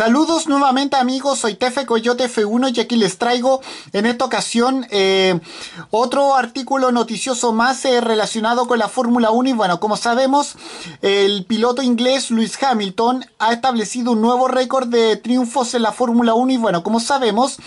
Saludos nuevamente amigos, soy Tefe Coyote F1 y aquí les traigo en esta ocasión eh, otro artículo noticioso más eh, relacionado con la Fórmula 1 y bueno, como sabemos, el piloto inglés Lewis Hamilton ha establecido un nuevo récord de triunfos en la Fórmula 1 y bueno, como sabemos,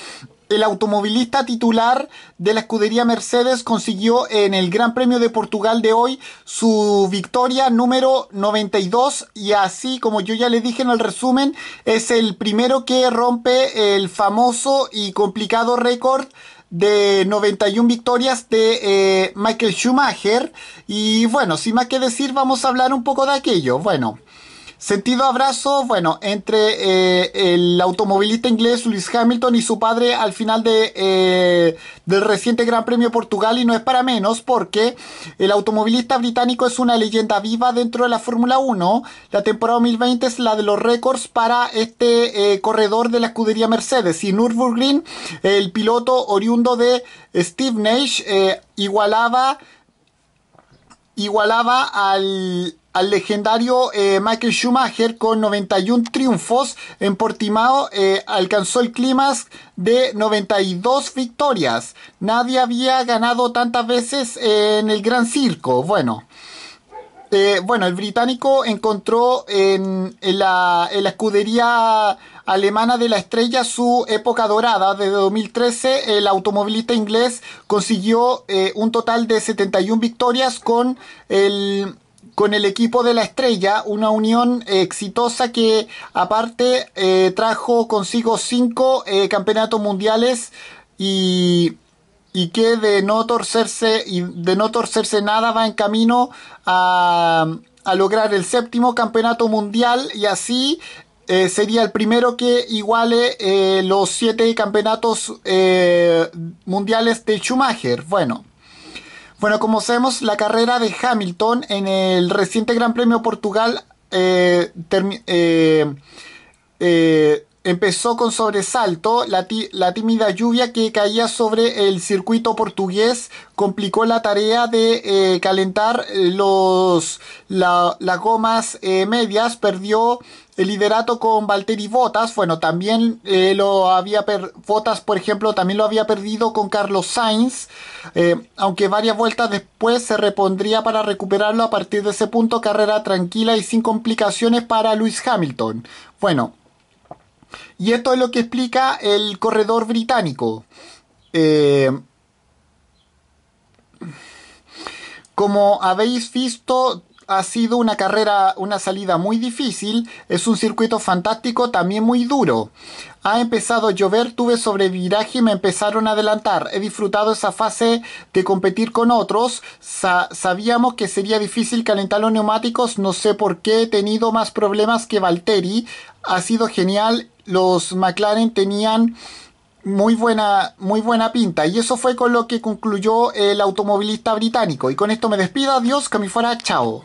el automovilista titular de la escudería Mercedes consiguió en el Gran Premio de Portugal de hoy su victoria número 92 y así como yo ya le dije en el resumen es el primero que rompe el famoso y complicado récord de 91 victorias de eh, Michael Schumacher y bueno, sin más que decir vamos a hablar un poco de aquello. Bueno. Sentido abrazo, bueno, entre eh, el automovilista inglés Lewis Hamilton y su padre al final de, eh, del reciente Gran Premio Portugal y no es para menos porque el automovilista británico es una leyenda viva dentro de la Fórmula 1. La temporada 2020 es la de los récords para este eh, corredor de la escudería Mercedes y Nürburgring, el piloto oriundo de Steve Nash, igualaba igualaba al, legendario eh, Michael Schumacher con 91 triunfos en Portimao eh, alcanzó el clímax de 92 victorias. Nadie había ganado tantas veces en el Gran Circo. Bueno, este, bueno, el británico encontró en, la, escudería alemana de la estrella su época dorada. Desde 2013 el automovilista inglés consiguió eh, un total de 71 victorias con el, con el equipo de la estrella, una unión exitosa que aparte eh, trajo consigo cinco eh, campeonatos mundiales y y que de no torcerse y de no torcerse nada va en camino a, lograr el séptimo campeonato mundial y así eh, sería el primero que iguale eh, los siete campeonatos eh, mundiales de Schumacher. Bueno. Bueno, como sabemos, la carrera de Hamilton en el reciente Gran Premio Portugal eh, Empezó con sobresalto, la, tímida lluvia que caía sobre el circuito portugués complicó la tarea de eh, calentar eh, los, las gomas eh, medias, perdió el liderato con Valtteri Bottas, bueno, también lo había, Bottas por ejemplo, también lo había perdido con Carlos Sainz, aunque varias vueltas después se repondría para recuperarlo a partir de ese punto, carrera tranquila y sin complicaciones para Luis Hamilton. Bueno, y esto es lo que explica el corredor británico. Eh, como habéis visto, ha sido una carrera, una salida muy difícil, es un circuito fantástico, también muy duro. Ha empezado a llover, tuve sobreviraje y me empezaron a adelantar. He disfrutado esa fase de competir con otros. sabíamos que sería difícil calentar los neumáticos, no sé por qué he tenido más problemas que Valteri. Ha sido genial, los McLaren tenían muy buena, muy buena pinta. Y eso fue con lo que concluyó el automovilista británico. Y con esto me despido. Adiós, que me fuera. Chao.